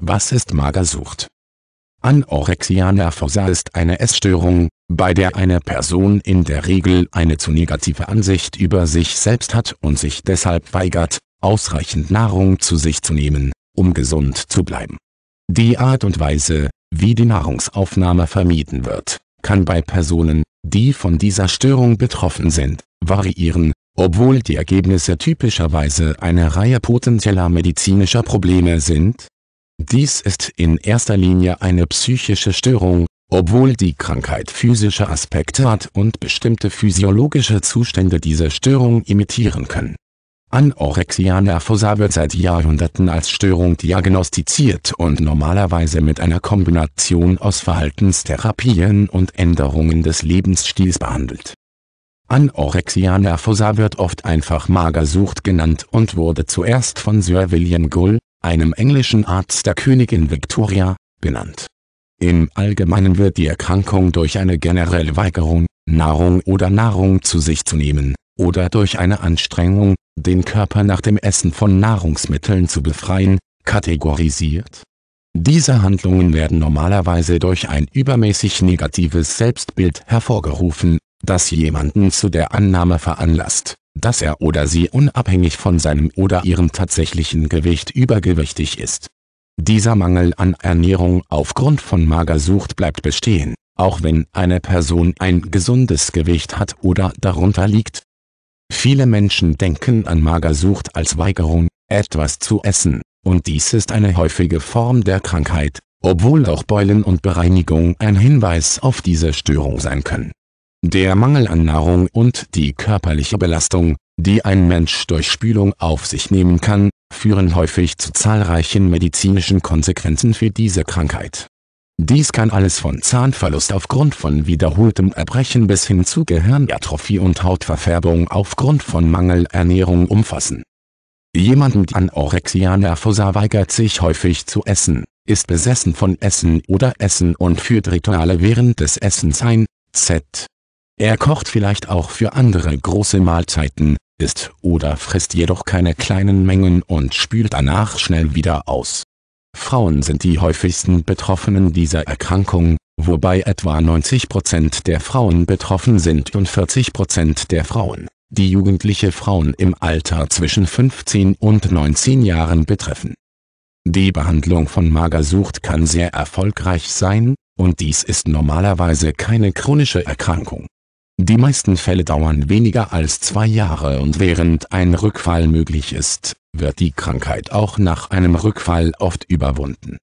Was ist Magersucht? Anorexia nervosa ist eine Essstörung, bei der eine Person in der Regel eine zu negative Ansicht über sich selbst hat und sich deshalb weigert, ausreichend Nahrung zu sich zu nehmen, um gesund zu bleiben. Die Art und Weise, wie die Nahrungsaufnahme vermieden wird, kann bei Personen, die von dieser Störung betroffen sind, variieren, obwohl die Ergebnisse typischerweise eine Reihe potenzieller medizinischer Probleme sind dies ist in erster Linie eine psychische Störung, obwohl die Krankheit physische Aspekte hat und bestimmte physiologische Zustände diese Störung imitieren können. Anorexia nervosa wird seit Jahrhunderten als Störung diagnostiziert und normalerweise mit einer Kombination aus Verhaltenstherapien und Änderungen des Lebensstils behandelt. Anorexia nervosa wird oft einfach Magersucht genannt und wurde zuerst von Sir William Gull einem englischen Arzt der Königin Victoria, benannt. Im Allgemeinen wird die Erkrankung durch eine generelle Weigerung, Nahrung oder Nahrung zu sich zu nehmen, oder durch eine Anstrengung, den Körper nach dem Essen von Nahrungsmitteln zu befreien, kategorisiert. Diese Handlungen werden normalerweise durch ein übermäßig negatives Selbstbild hervorgerufen, das jemanden zu der Annahme veranlasst dass er oder sie unabhängig von seinem oder ihrem tatsächlichen Gewicht übergewichtig ist. Dieser Mangel an Ernährung aufgrund von Magersucht bleibt bestehen, auch wenn eine Person ein gesundes Gewicht hat oder darunter liegt. Viele Menschen denken an Magersucht als Weigerung, etwas zu essen, und dies ist eine häufige Form der Krankheit, obwohl auch Beulen und Bereinigung ein Hinweis auf diese Störung sein können der Mangel an Nahrung und die körperliche Belastung, die ein Mensch durch Spülung auf sich nehmen kann, führen häufig zu zahlreichen medizinischen Konsequenzen für diese Krankheit. Dies kann alles von Zahnverlust aufgrund von wiederholtem Erbrechen bis hin zu Gehirnatrophie und Hautverfärbung aufgrund von Mangelernährung umfassen. Jemand mit Anorexia nervosa weigert sich häufig zu essen, ist besessen von Essen oder Essen und führt Rituale während des Essens ein, z. Er kocht vielleicht auch für andere große Mahlzeiten, isst oder frisst jedoch keine kleinen Mengen und spült danach schnell wieder aus. Frauen sind die häufigsten Betroffenen dieser Erkrankung, wobei etwa 90% der Frauen betroffen sind und 40% der Frauen, die jugendliche Frauen im Alter zwischen 15 und 19 Jahren betreffen. Die Behandlung von Magersucht kann sehr erfolgreich sein, und dies ist normalerweise keine chronische Erkrankung. Die meisten Fälle dauern weniger als zwei Jahre und während ein Rückfall möglich ist, wird die Krankheit auch nach einem Rückfall oft überwunden.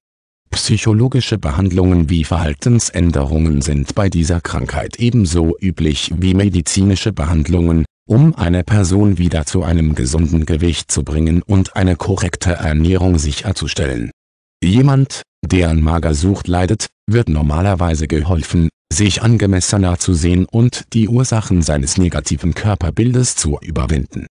Psychologische Behandlungen wie Verhaltensänderungen sind bei dieser Krankheit ebenso üblich wie medizinische Behandlungen, um eine Person wieder zu einem gesunden Gewicht zu bringen und eine korrekte Ernährung sicherzustellen. Jemand, der an Magersucht leidet, wird normalerweise geholfen, sich angemessener zu sehen und die Ursachen seines negativen Körperbildes zu überwinden